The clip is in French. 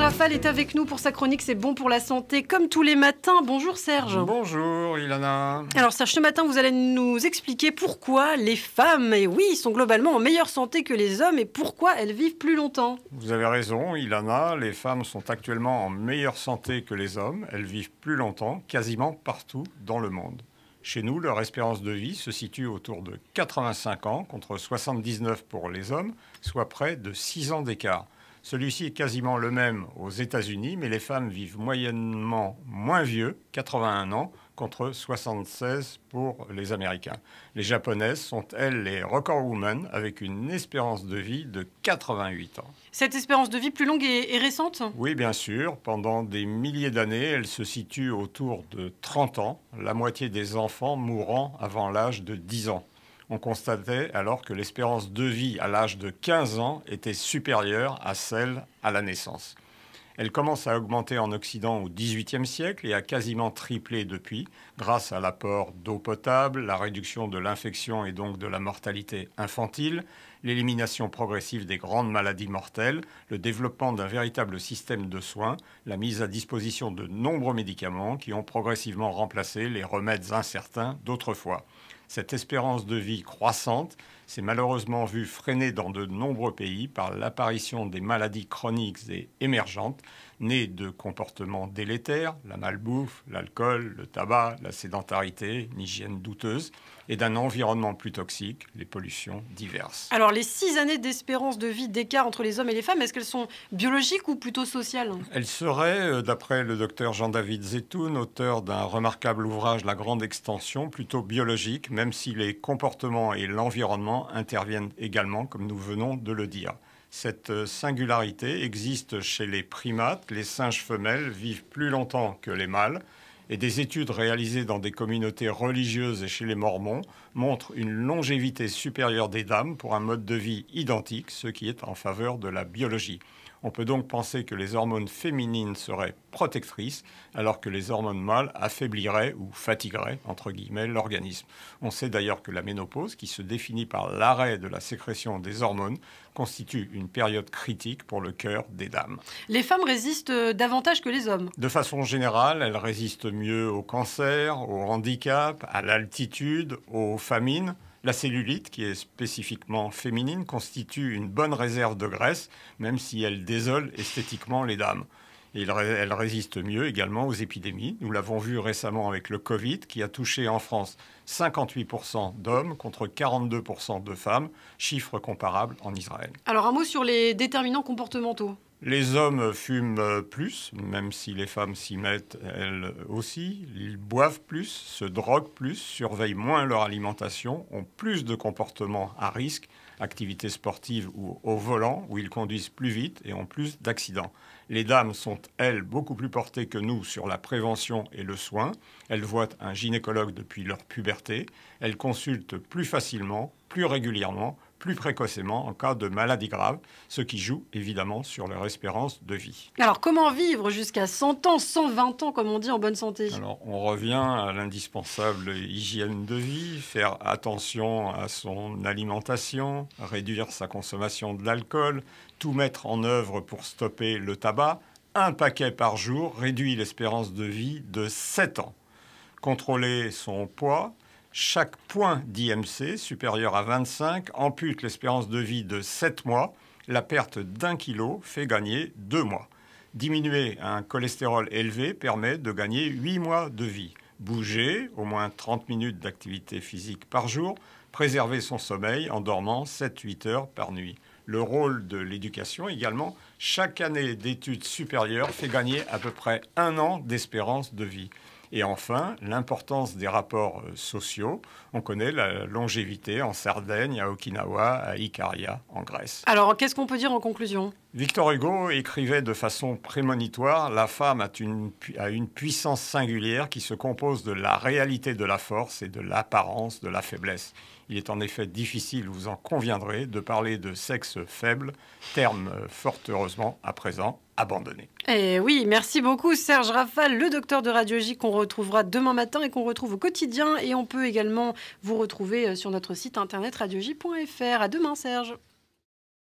Raphaël est avec nous pour sa chronique C'est bon pour la santé, comme tous les matins. Bonjour Serge. Bonjour Ilana. Alors Serge, ce matin, vous allez nous expliquer pourquoi les femmes, et oui, sont globalement en meilleure santé que les hommes et pourquoi elles vivent plus longtemps. Vous avez raison Ilana, les femmes sont actuellement en meilleure santé que les hommes. Elles vivent plus longtemps, quasiment partout dans le monde. Chez nous, leur espérance de vie se situe autour de 85 ans contre 79 pour les hommes, soit près de 6 ans d'écart. Celui-ci est quasiment le même aux États-Unis, mais les femmes vivent moyennement moins vieux, 81 ans, contre 76 pour les Américains. Les Japonaises sont, elles, les record women, avec une espérance de vie de 88 ans. Cette espérance de vie plus longue est récente Oui, bien sûr. Pendant des milliers d'années, elle se situe autour de 30 ans, la moitié des enfants mourant avant l'âge de 10 ans on constatait alors que l'espérance de vie à l'âge de 15 ans était supérieure à celle à la naissance. Elle commence à augmenter en Occident au XVIIIe siècle et a quasiment triplé depuis, grâce à l'apport d'eau potable, la réduction de l'infection et donc de la mortalité infantile, l'élimination progressive des grandes maladies mortelles, le développement d'un véritable système de soins, la mise à disposition de nombreux médicaments qui ont progressivement remplacé les remèdes incertains d'autrefois. Cette espérance de vie croissante s'est malheureusement vue freiner dans de nombreux pays par l'apparition des maladies chroniques et émergentes née de comportements délétères, la malbouffe, l'alcool, le tabac, la sédentarité, une hygiène douteuse, et d'un environnement plus toxique, les pollutions diverses. Alors les six années d'espérance de vie d'écart entre les hommes et les femmes, est-ce qu'elles sont biologiques ou plutôt sociales Elles seraient, euh, d'après le docteur Jean-David Zetoun, auteur d'un remarquable ouvrage La Grande Extension, plutôt biologiques, même si les comportements et l'environnement interviennent également, comme nous venons de le dire. Cette singularité existe chez les primates. Les singes femelles vivent plus longtemps que les mâles. Et des études réalisées dans des communautés religieuses et chez les mormons montre une longévité supérieure des dames pour un mode de vie identique, ce qui est en faveur de la biologie. On peut donc penser que les hormones féminines seraient protectrices, alors que les hormones mâles affaibliraient ou fatigueraient, entre guillemets, l'organisme. On sait d'ailleurs que la ménopause, qui se définit par l'arrêt de la sécrétion des hormones, constitue une période critique pour le cœur des dames. Les femmes résistent euh, davantage que les hommes. De façon générale, elles résistent mieux au cancer, au handicap, à l'altitude, au famine, la cellulite, qui est spécifiquement féminine, constitue une bonne réserve de graisse, même si elle désole esthétiquement les dames. elle résiste mieux également aux épidémies. Nous l'avons vu récemment avec le Covid, qui a touché en France 58% d'hommes contre 42% de femmes, chiffre comparable en Israël. Alors un mot sur les déterminants comportementaux. Les hommes fument plus, même si les femmes s'y mettent elles aussi. Ils boivent plus, se droguent plus, surveillent moins leur alimentation, ont plus de comportements à risque, activités sportives ou au volant, où ils conduisent plus vite et ont plus d'accidents. Les dames sont, elles, beaucoup plus portées que nous sur la prévention et le soin. Elles voient un gynécologue depuis leur puberté. Elles consultent plus facilement, plus régulièrement, plus précocement en cas de maladie grave, ce qui joue évidemment sur leur espérance de vie. Alors comment vivre jusqu'à 100 ans, 120 ans comme on dit en bonne santé Alors on revient à l'indispensable hygiène de vie, faire attention à son alimentation, réduire sa consommation de l'alcool, tout mettre en œuvre pour stopper le tabac. Un paquet par jour réduit l'espérance de vie de 7 ans. Contrôler son poids, chaque point d'IMC supérieur à 25 ampute l'espérance de vie de 7 mois. La perte d'un kilo fait gagner 2 mois. Diminuer un cholestérol élevé permet de gagner 8 mois de vie. Bouger, au moins 30 minutes d'activité physique par jour, préserver son sommeil en dormant 7-8 heures par nuit. Le rôle de l'éducation également, chaque année d'études supérieures fait gagner à peu près un an d'espérance de vie. Et enfin, l'importance des rapports euh, sociaux. On connaît la longévité en Sardaigne, à Okinawa, à Icaria, en Grèce. Alors, qu'est-ce qu'on peut dire en conclusion Victor Hugo écrivait de façon prémonitoire La femme a une, puissance singulière qui se compose de la réalité de la force et de l'apparence de la faiblesse. Il est en effet difficile, vous en conviendrez, de parler de sexe faible, terme euh, fort heureusement à présent abandonné. Et eh oui, merci beaucoup Serge Rafal, le docteur de radiologie qu'on retrouvera demain matin et qu'on retrouve au quotidien. Et on peut également vous retrouver euh, sur notre site internet radiologie.fr. À demain Serge.